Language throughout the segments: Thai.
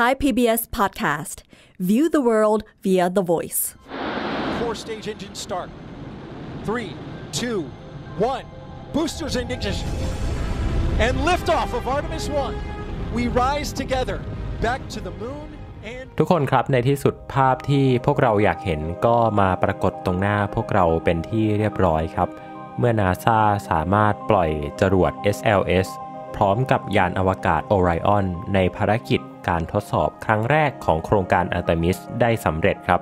Thai PBS podcast View the world via the voice Four stage engine start Three two one boosters in ignition and liftoff of Artemis 1 we rise together back to the moon ทุกคนครับ ในที่สุดภาพที่พวกเราอยากเห็นก็มาปรากฏตรงหน้าพวกเราเป็นที่เรียบร้อยครับ เมื่อนาซาสามารถปล่อยจรวด SLS พร้อมกับยานอวกาศ Orion ในภารกิจการทดสอบครั้งแรกของโครงการอัลตมิสได้สำเร็จครับ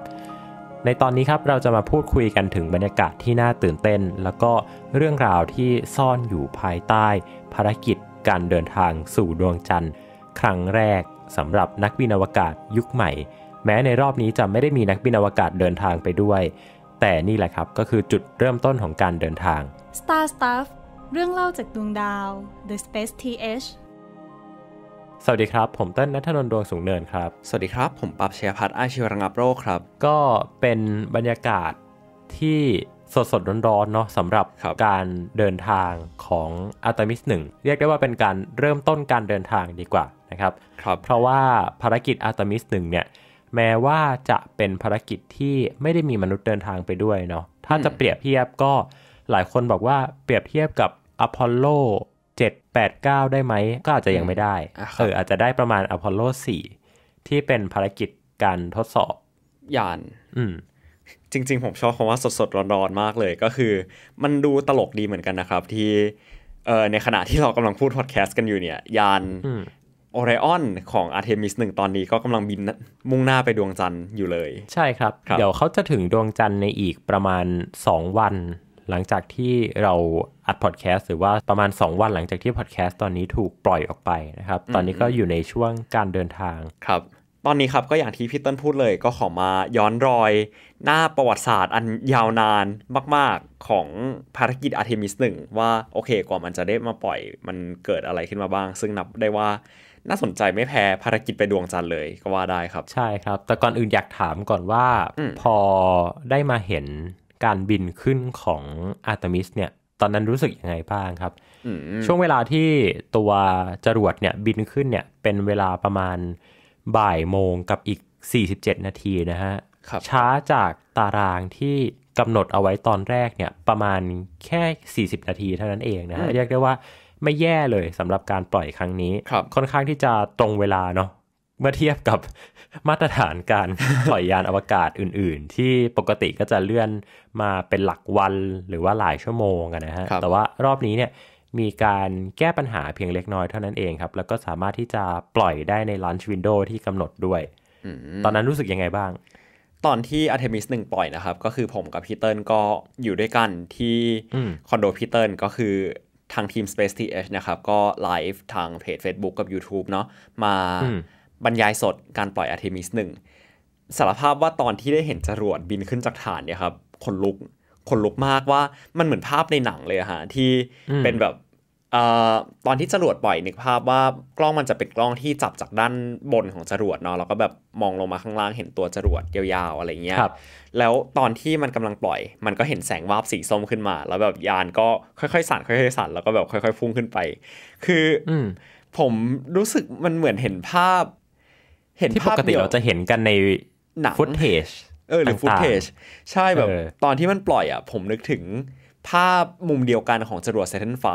ในตอนนี้ครับเราจะมาพูดคุยกันถึงบรรยากาศที่น่าตื่นเต้น แล้วก็เรื่องราวที่ซ่อนอยู่ภายใต้ ภารกิจการเดินทางสู่ดวงจันทร์ ครั้งแรกสำหรับนักบินอวกาศยุคใหม่ แม้ในรอบนี้จะไม่ได้มีนักบินอวกาศเดินทางไปด้วย แต่นี่แหละครับก็คือจุดเริ่มต้นของการเดินทาง Star Stuff เรื่องเล่าจากดวงดาว The Space TH สวัสดีครับ ผมเต้นนัทนนทดวงสูงเนินครับ สวัสดีครับผมปั๊บเชียพัฒน์อาชีวรังับโรคครับก็เป็นบรรยากาศที่สดสดร้อนๆเนาะสำหรับรบการเดินทางของอัลตมิสหนึ่งเรียกได้ว่าเป็นการเริ่มต้นการเดินทางดีกว่านะครับรบเพราะว่าภารกิจอัลตมิสหนึ่งเนี่ย แม้ว่าจะเป็นภารกิจที่ไม่ได้มีมนุษย์เดินทางไปด้วยเนาะถ้าจะเปรียบเทียบก็หลายคนบอกว่าเปรียบเทียบกับอพอลโล7 8 9 ได้ไหม ก็อาจจะยังไม่ได้เอออาจจะได้ประมาณอพอลโล4 ที่เป็นภารกิจการทดสอบยานอืมจริงๆ ผมชอบคำว่าสดๆร้อนๆมากเลย ก็คือมันดูตลกดีเหมือนกันนะครับ ที่เอ่อในขณะที่เรากำลังพูดพอดแคสต์กันอยู่เนี่ยยานโอรรออนของอาร์เทมิสหนึ่งตอนนี้ก็กำลังบินมุ่งหน้าไปดวงจันทร์อยู่เลย ใช่ครับรบเดี๋ยวเขาจะถึงดวงจันทร์ในอีกประมาณ 2 วันหลังจากที่เราอัดพอดแคสต์หรือว่าประมาณ 2 วันหลังจากที่พอดแคสต์ตอนนี้ถูกปล่อยออกไปนะครับ ตอนนี้ก็อยู่ในช่วงการเดินทางครับ ตอนนี้ครับก็อย่างที่พี่ต้นพูดเลยก็ขอมาย้อนรอย หน้าประวัติศาสตร์อันยาวนานมากๆของภารกิจอาร์เทมิสหนึ่งว่าโอเคกว่ามันจะได้มาปล่อยมันเกิดอะไรขึ้นมาบ้าง ซึ่งนับได้ว่าน่าสนใจไม่แพ้ภารกิจไปดวงจันทร์เลยก็ว่าได้ครับ ใช่ครับ แต่ก่อนอื่นอยากถามก่อนว่าอพอได้มาเห็นการบินขึ้นของอาร์ตมิสเนี่ย ตอนนั้นรู้สึกยังไงบ้างครับ ช่วงเวลาที่ตัวจรวดเนี่ยบินขึ้นเนี่ยเป็นเวลาประมาณบ่ายโมงกับอีก 47 นาทีนะฮะ ช้าจากตารางที่กำหนดเอาไว้ตอนแรกเนี่ยประมาณแค่ 40 นาทีเท่านั้นเองนะฮะ เรียกได้ว่าไม่แย่เลยสำหรับการปล่อยครั้งนี้ ค่อนข้างที่จะตรงเวลาเนาะเมื่อเทียบกับมาตรฐานการปล่อยยานอวกาศอื่นๆ ที่ปกติก็จะเลื่อนมาเป็นหลักวันหรือว่าหลายชั่วโมงนะฮะ แต่ว่ารอบนี้เนี่ยมีการแก้ปัญหาเพียงเล็กน้อยเท่านั้นเองครับ แล้วก็สามารถที่จะปล่อยได้ในลันช์วินโดว์ที่กำหนดด้วย ตอนนั้นรู้สึกยังไงบ้าง ตอนที่มิ t e m i s 1 ปล่อยนะครับ ก็คือผมกับพีเติร์ก็อยู่ด้วยกันที่คอนโดพีเติร์ก็คือทางทีม Space TH นะครับ ก็ไลฟ์ทางเพจ Facebook กับ YouTube เนาะมาบรรยายสดการปล่อยอาร์เทมิสหนึ่งสารภาพว่าตอนที่ได้เห็นจรวดบินขึ้นจากฐานเนี่ยครับคนลุกคนลุกมากว่ามันเหมือนภาพในหนังเลยฮะที่เป็นแบบตอนที่จรวดปล่อยนึกภาพว่ากล้องมันจะเป็นกล้องที่จับจากด้านบนของจรวดเนาะแล้วก็แบบมองลงมาข้างล่างเห็นตัวจรวดยาวๆอะไรเงี้ยแล้วตอนที่มันกำลังปล่อย มันก็เห็นแสงวาบสีส้มขึ้นมา แล้วแบบยานก็ค่อยๆ สั่นค่อยๆสั่นแล้วก็แบบค่อยๆพุ่งขึ้นไป คือผมรู้สึกมันเหมือนเห็นภาพเห็นที่ปกติเราจะเห็นกันในหนังฟุตเทจเออหรือฟุตเทจใช่แบบ ตอนที่มันปล่อยอ่ะผมนึกถึงภาพมุมเดียวกันของจรวดเซ t ันไฟ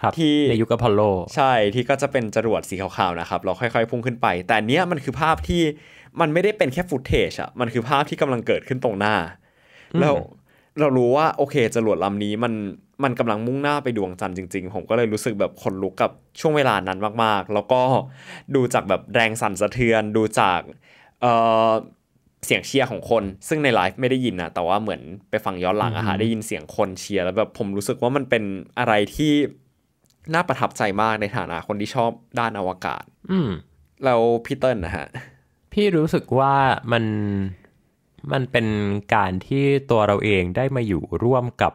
ครับที่ในยุคอพอลโลใช่ที่ก็จะเป็นจรวดสีขาวๆนะครับเราค่อยๆ พุ่งขึ้นไป แต่เนี้ยมันคือภาพที่มันไม่ได้เป็นแค่ฟุตเทจอ่ะมันคือภาพที่กำลังเกิดขึ้นตรงหน้า แล้วเรารู้ว่าโอเค จรวดลำนี้มันมันกำลังมุ่งหน้าไปดวงจันทร์จริงๆ ผมก็เลยรู้สึกแบบขนลุกกับช่วงเวลานั้นมากๆ แล้วก็ดูจากแบบแรงสั่นสะเทือนดูจากเเสียงเชียร์ของคน ซึ่งในไลฟ์ไม่ได้ยินนะแต่ว่าเหมือนไปฟังย้อนหลังอะฮะได้ยินเสียงคนเชียร์ แล้วแบบผมรู้สึกว่ามันเป็นอะไรที่น่าประทับใจมากในฐานะคนที่ชอบด้านอวกาศ อืมแล้วพี่เติ้ลนะฮะ พี่รู้สึกว่ามัน มันเป็นการที่ตัวเราเองได้มาอยู่ร่วมกับ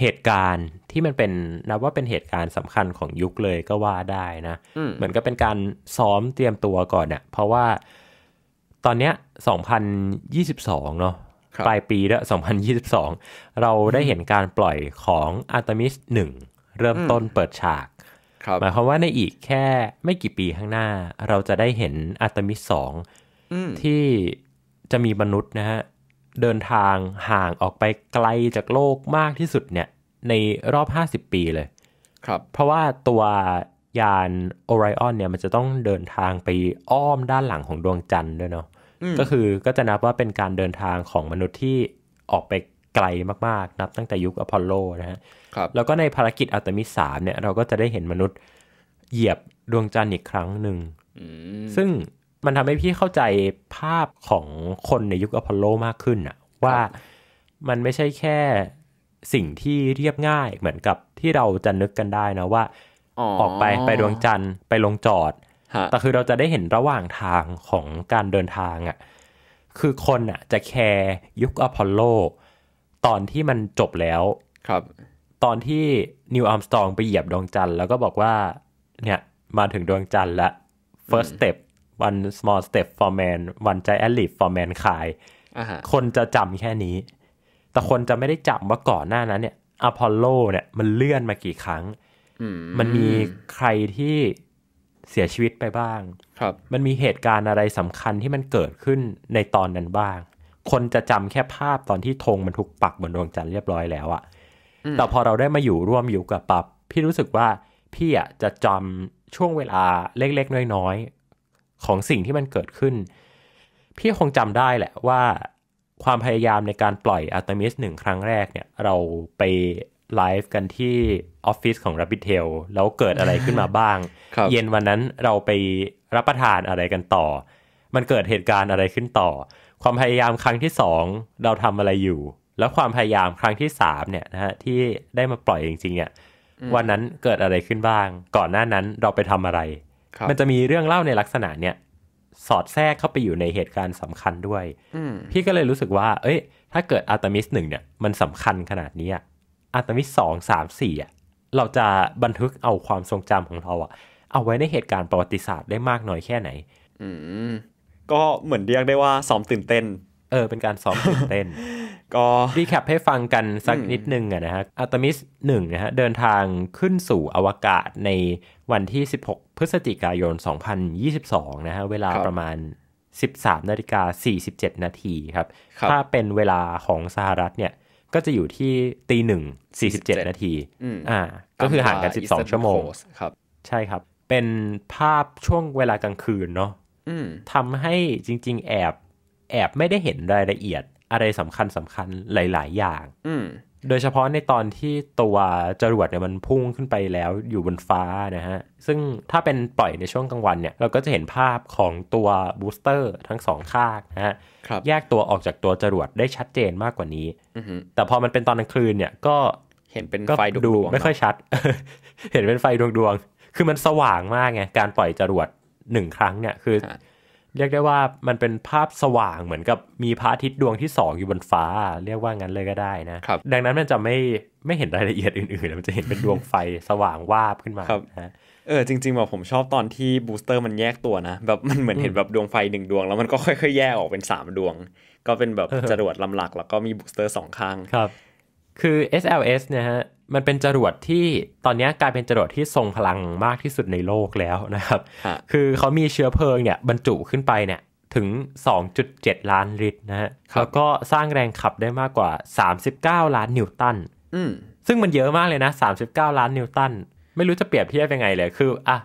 เหตุการณ์ที่มันเป็นนับว่าเป็นเหตุการณ์สำคัญของยุคเลยก็ว่าได้นะเหมือนก็เป็นการซ้อมเตรียมตัวก่อนเนี่ยเพราะว่าตอนเนี้ยี่สิบสองเนาะปลายปีแล้วบสองเราได้เห็นการปล่อยของอัลตมิสหนึ่งเริ่มต้นเปิดฉากหมายความว่าในอีกแค่ไม่กี่ปีข้างหน้า เราจะได้เห็นอัลตมิสสองที่จะมีมนุษย์นะฮะเดินทางห่างออกไปไกลจากโลกมากที่สุดเนี่ย ในรอบ 50 ปีเลย ครับ เพราะว่าตัวยานโอไรออนเนี่ยมันจะต้องเดินทางไปอ้อมด้านหลังของดวงจันทร์ด้วยเนาะก็คือก็จะนับว่าเป็นการเดินทางของมนุษย์ที่ออกไปไกลมากๆ นับตั้งแต่ยุคอพอลโลนะฮะครับ แล้วก็ในภารกิจอัลตมิสามเนี่ย เราก็จะได้เห็นมนุษย์เหยียบดวงจันทร์อีกครั้งหนึ่งซึ่งมันทำให้พี่เข้าใจภาพของคนในยุคอพอลโล มากขึ้นอะว่ามันไม่ใช่แค่สิ่งที่เรียบง่ายเหมือนกับที่เราจะนึกกันได้นะว่าอออกไปไปดวงจันทร์ไปลงจอด แต่คือเราจะได้เห็นระหว่างทางของการเดินทางอะ่ะคือคนอะ่ะจะแคร์ยุคอพอลโลตอนที่มันจบแล้วครับ ตอนที่นิวอัมสตองไปเหยียบดวงจันทร์แล้วก็บอกว่าเนี่ยมาถึงดวงจันทร์ละ first step one small step for man one giant leap for m a n คายคนจะจำแค่นี้ แต่คนจะไม่ได้จำว่าก่อนหน้านั้นเนี่ย อพอลโลเนี่ยมันเลื่อนมากี่ครั้ง มันมีใครที่เสียชีวิตไปบ้าง ครับมันมีเหตุการณ์อะไรสำคัญที่มันเกิดขึ้นในตอนนั้นบ้าง คนจะจำแค่ภาพตอนที่ธงมันถูกปักบนดวงจันทร์เรียบร้อยแล้วอะแต่พอเราได้มาอยู่ร่วมอยู่กับปับพี่รู้สึกว่าพี่อะจะจำช่วงเวลาเล็ก ๆ น้อยของสิ่งที่มันเกิดขึ้น พี่คงจำได้แหละว่า ความพยายามในการปล่อยอัลตมิสหนึ่งครั้งแรกเนี่ยเราไปไลฟ์กันที่ออฟฟิศของ Rabbit Tail แล้วเกิดอะไรขึ้นมาบ้าง เย็นวันนั้นเราไปรับประทานอะไรกันต่อ มันเกิดเหตุการณ์อะไรขึ้นต่อ ความพยายามครั้งที่สองเราทำอะไรอยู่ แล้วความพยายามครั้งที่สามเนี่ยนะฮะที่ได้มาปล่อยจริงๆเนี่ยวันนั้นเกิดอะไรขึ้นบ้าง ก่อนหน้านั้นเราไปทำอะไรมันจะมีเรื่องเล่าในลักษณะเนี้ยสอดแทรกเข้าไปอยู่ในเหตุการณ์สำคัญด้วยพี่ก็เลยรู้สึกว่า เอ้ย ถ้าเกิดอัตมิสหนึ่งเนี่ย มันสำคัญขนาดนี้อัตมิสสองสามสี่อ่ะ เราจะบันทึกเอาความทรงจำของเราอ่ะ เอาไว้ในเหตุการณ์ประวัติศาสตร์ได้มากน้อยแค่ไหน อืมก็เหมือนเรียกได้ว่าซ้อมตื่นเต้น เออ เป็นการซ้อมตื่นเต้นก็รีแคปให้ฟังกันสักนิดนึงนะฮะ อัลตมิสหนึ่งนะฮะ เดินทางขึ้นสู่อวกาศในวันที่ 16 พฤศจิกายน 2022 นะฮะ เวลาประมาณ 13นาฬิกา47นาทีครับ ถ้าเป็นเวลาของสหรัฐเนี่ย ก็จะอยู่ที่ตีหนึ่ง47นาทีอ่าก็คือห่างกัน 12 ชั่วโมงครับใช่ครับ เป็นภาพช่วงเวลากลางคืนเนาะทำให้จริง ๆ แอบแอบไม่ได้เห็นรายละเอียดอะไรสำคัญสำคัญหลาย ๆ อย่าง โดยเฉพาะในตอนที่ตัวจรวดเนี่ยมันพุ่งขึ้นไปแล้วอยู่บนฟ้านะฮะ ซึ่งถ้าเป็นปล่อยในช่วงกลางวันเนี่ย เราก็จะเห็นภาพของตัวบูสเตอร์ทั้งสองข้างนะฮะ แยกตัวออกจากตัวจรวดได้ชัดเจนมากกว่านี้ แต่พอมันเป็นตอนกลางคืนเนี่ยก็เห็นเป็นไฟดวงดวงไม่ค่อยชัด เห็นเป็นไฟดวงดวงคือมันสว่างมากไง การปล่อยจรวดหนึ่งครั้งเนี่ยคือเรียกได้ว่ามันเป็นภาพสว่างเหมือนกับมีพระอาทิตย์ดวงที่สองอยู่บนฟ้าเรียกว่างั้นเลยก็ได้นะครับดังนั้นมันจะไม่ไม่เห็นรายละเอียดอื่นๆมันจะเห็นเป็นดวงไฟสว่างวาบขึ้นมาครับนะเออจริงๆแบบผมชอบตอนที่บูสเตอร์ มันแยกตัวนะ แบบมันเหมือนเห็นแบบดวงไฟหนึ่งดวงแล้วมันก็ค่อยๆ แยกออกเป็น3ดวง ก็เป็นแบบจรวดลำหลัก แล้วก็มีบูสเตอร์สองข้างครับ คือ SLS เนี่ยฮะมันเป็นจรวดที่ตอนนี้กลายเป็นจรวดที่ทรงพลังมากที่สุดในโลกแล้วนะครับ คือเขามีเชื้อเพลิงเนี่ยบรรจุขึ้นไปเนี่ย ถึง 2.7 ล้านลิตรนะฮะแล้วก็สร้างแรงขับได้มากกว่า39ล้านนิวตันซึ่งมันเยอะมากเลยนะ39ล้าน นิวตัน ไม่รู้จะเปรียบเทียบยังไงเลย คืออ่ะ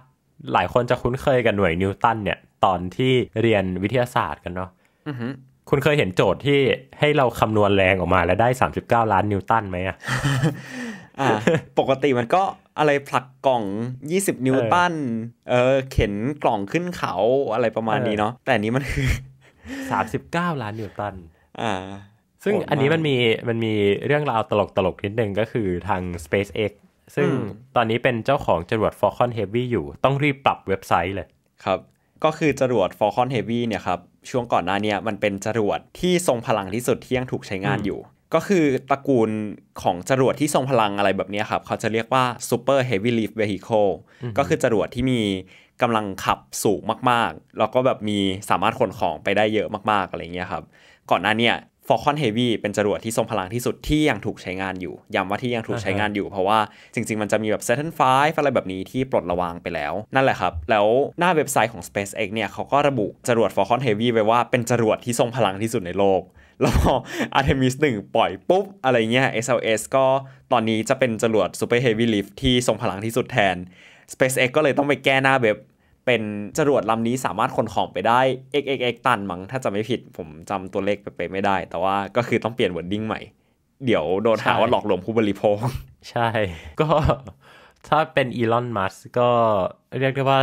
หลายคนจะคุ้นเคยกับหน่วยนิวตันเนี่ย ตอนที่เรียนวิทยาศาสตร์กันเนาะคุณเคยเห็นโจทย์ที่ให้เราคำนวณแรงออกมาแล้วได้39ล้านนิวตันไหมอะปกติมันก็อะไรผลักกล่อง 20 นิวตัน เออเข็นกล่องขึ้นเขาอะไรประมาณนี้เนาะแต่นี้มันคือ39 ล้านนิวตันอ่าซึ่งอันนี้มันมีมันมีเรื่องราวตลกตลกนิดนึงก็คือทาง SpaceX ซึ่งตอนนี้เป็นเจ้าของจรวด Falcon Heavy อยู่ต้องรีบปรับเว็บไซต์เลยครับ ก็คือจรวด Falcon Heavy เนี่ยครับช่วงก่อนหน้านี้มันเป็นจรวดที่ทรงพลังที่สุดที่ยังถูกใช้งานอยู่ก็คือตระกูลของจรวดที่ทรงพลังอะไรแบบนี้ครับเขาจะเรียกว่า super heavy lift vehicle ก็คือจรวดที่มีกำลังขับสูงมากๆ แล้วก็แบบมีสามารถขนของไปได้เยอะมากๆอะไรเงี้ยครับก่อนหน้าเนี่ย Falcon Heavy เป็นจรวดที่ทรงพลังที่สุดที่ยังถูกใช้งานอยู่ ย้ำว่าที่ยังถูกใช้งานอยู่ เพราะว่าจริงๆมันจะมีแบบ Saturn V อะไรแบบนี้ที่ปลดระวางไปแล้ว นั่นแหละครับแล้วหน้าเว็บไซต์ของ SpaceX เนี่ยเขาก็ระบุจรวด Falcon Heavy ไว้ว่าเป็นจรวดที่ทรงพลังที่สุดในโลกแล้วพอ Artemis 1 ปล่อย ปุ๊บ อะไรเงี้ย SLS ก็ตอนนี้จะเป็นจรวด Super Heavy Lift ที่ทรงพลังที่สุดแทน SpaceX ก็เลยต้องไปแก้หน้าเว็บเป็นจรวดลำนี้สามารถขนของไปได้ xxx ตันมั้งถ้าจะไม่ผิดผมจำตัวเลขไปไม่ได้ แต่ว่าก็คือต้องเปลี่ยนวอร์ดิ้งใหม่ เดี๋ยวโดนหาว่าหลอกลวงผู้บริโภค ใช่ ก็ถ้าเป็นอีลอนมัสก็เรียกได้ว่า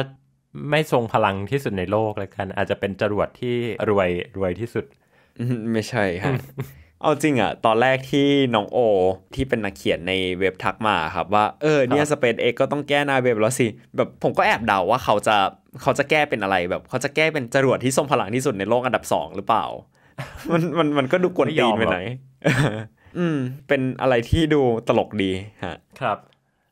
ไม่ทรงพลังที่สุดในโลกแล้วกัน อาจจะเป็นจรวดที่รวยรวยที่สุดไม่ใช่ครับ เอาจริงอะตอนแรกที่น้องโอที่เป็นนักเขียนในเว็บทักมาครับ ว่า เออเนี่ยสเปซเอกก็ต้องแก้หน้าเว็บแล้วสิแบบผมก็แอบเดาว่าเขาจะเขาจะแก้เป็นอะไรแบบเขาจะแก้เป็นจรวดที่ทรงพลังที่สุดในโลกอันดับสองหรือเปล่า มันมันมันก็ดูกวนตีนไปไหนอืมเป็นอะไรที่ดูตลกดีฮะ ครับ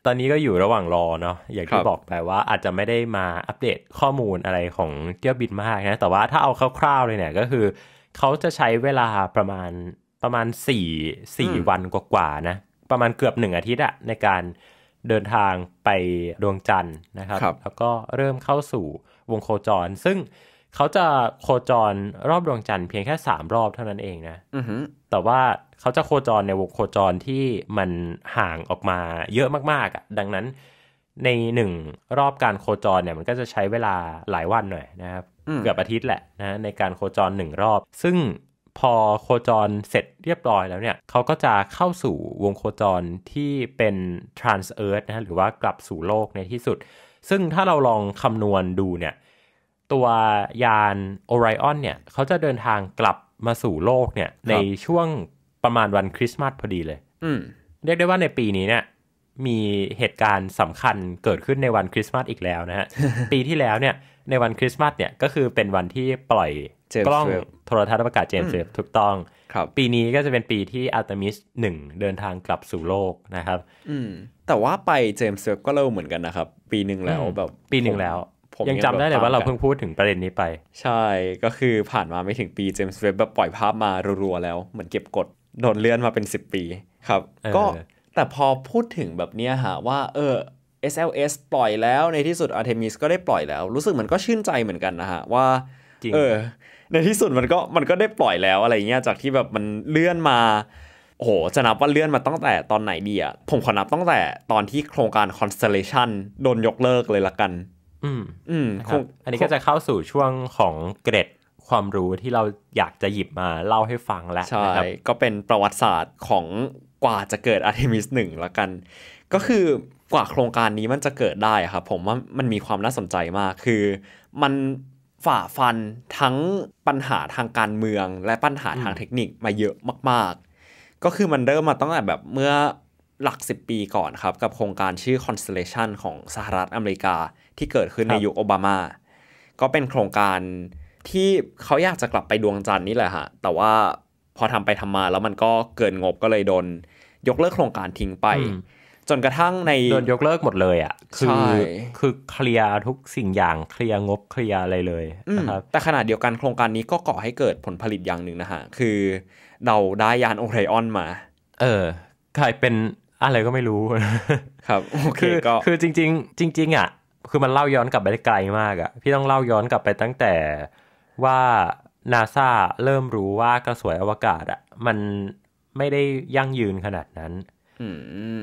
ตอนนี้ก็อยู่ระหว่างรอเนาะอย่างที่บอกไปว่า อาจจะไม่ได้มาอัปเดตข้อมูลอะไรของเที่ยวบินมากนะ แต่ว่าถ้าเอาคร่าวๆ เลยเนี่ย ก็คือเขาจะใช้เวลาประมาณประมาณสี่สี่วันกว่า ๆ นะ ประมาณเกือบหนึ่งอาทิตย์อะในการเดินทางไปดวงจันทร์นะครับรบแล้วก็เริ่มเข้าสู่วงโคจร ซึ่งเขาจะโคจรรอบดวงจันทร์เพียงแค่สามรอบเท่านั้นเองนะแต่ว่าเขาจะโคจรในวงโคจรที่มันห่างออกมาเยอะมากๆดังนั้นในหนึ่งรอบการโคจรเนี่ยมันก็จะใช้เวลาหลายวันหน่อยนะครับเกือบอาทิตย์แหละนะในการโคจรหนึ่งรอบ ซึ่งพอโคจรเสร็จเรียบร้อยแล้วเนี่ยเขาก็จะเข้าสู่วงโคจรที่เป็น trans earth นะหรือว่ากลับสู่โลกในที่สุด ซึ่งถ้าเราลองคำนวณดูเนี่ย ตัวยานโอไรออนเนี่ยเขาจะเดินทางกลับมาสู่โลกเนี่ยในช่วงประมาณวันคริสต์มาสพอดีเลยเรียกได้ว่าในปีนี้เนี่ยมีเหตุการณ์สำคัญเกิดขึ้นในวันคริสต์มาสอีกแล้วนะฮะปีที่แล้วเนี่ยในวันคริสต์มาสเนี่ยก็คือเป็นวันที่ปล่อยกล้องโทรทัศน์ประกาศเจมส์เวบถูกต้องปีนี้ก็จะเป็นปีที่อัลตมิสหนึ่งเดินทางกลับสู่โลกนะครับแต่ว่าไปเจมส์เวบก็เร็วเหมือนกันนะครับ ปีหนึ่งแล้วแบบปีหนึ่งแล้วยังจำได้เลยว่าเราเพิ่งพูดถึงประเด็นนี้ไป ใช่ก็คือผ่านมาไม่ถึงปีเจมส์เวบแบบปล่อยภาพมารัว ๆ แล้ว เหมือนเก็บกดโดนเลื่อนมาเป็น 10 ปีครับ ก็แต่พอพูดถึงแบบเนี้ยฮะว่า เออ SLS ปล่อยแล้วในที่สุด Artemis ก็ได้ปล่อยแล้วรู้สึกมันก็ชื่นใจเหมือนกันนะฮะ ว่าเออ ในที่สุดมันก็มันก็ได้ปล่อยแล้ว อะไรเงี้ยจากที่แบบมันเลื่อนมา โอ้โหจะนับว่าเลื่อนมาตั้งแต่ตอนไหนดีอะผมขอนับตั้งแต่ตอนที่โครงการ Constellation โดนยกเลิกเลยละกัน อืมอืมครับอันนี้ก็จะเข้าสู่ช่วงของเกรดความรู้ที่เราอยากจะหยิบมาเล่าให้ฟังแล้วใช่ก็เป็นประวัติศาสตร์ของกว่าจะเกิด Artemis 1ละกัน ก็คือกว่าโครงการนี้มันจะเกิดได้ครับ ผมว่ามันมีความน่าสนใจมากคือมันฝ่าฟันทั้งปัญหาทางการเมืองและปัญหาทางเทคนิคมาเยอะมาก ๆ ก็คือมันเริ่มมาตั้งแต่แบบเมื่อหลัก 10 ปีก่อนครับ กับโครงการชื่อ Constellation ของสหรัฐอเมริกา ที่เกิดขึ้นในยุคโอบามาก็เป็นโครงการที่เขาอยากจะกลับไปดวงจันทร์นี่แหละฮะแต่ว่าพอทำไปทำมาแล้วมันก็เกินงบก็เลยโดนยกเลิกโครงการทิ้งไป จนกระทั่งในโดนยกเลิกหมดเลยอ่ะคือคือเคลียร์ทุกสิ่งอย่างเคลียร์งบเคลียร์อะไรเลยนะครับแต่ขณะเดียวกันโครงการนี้ก็เกาะให้เกิดผลผลิตอย่างหนึ่งนะฮะคือเราได้ยานโอไรออนมา เออกลายเป็นอะไรก็ไม่รู้ ครับโอเคก็คือจริงๆจริงๆอ่ะคือมันเล่าย้อนกลับไปได้ไกลมากอ่ะพี่ต้องเล่าย้อนกลับไปตั้งแต่ว่านาซาเริ่มรู้ว่ากระสวยอวกาศอะมันไม่ได้ยั่งยืนขนาดนั้น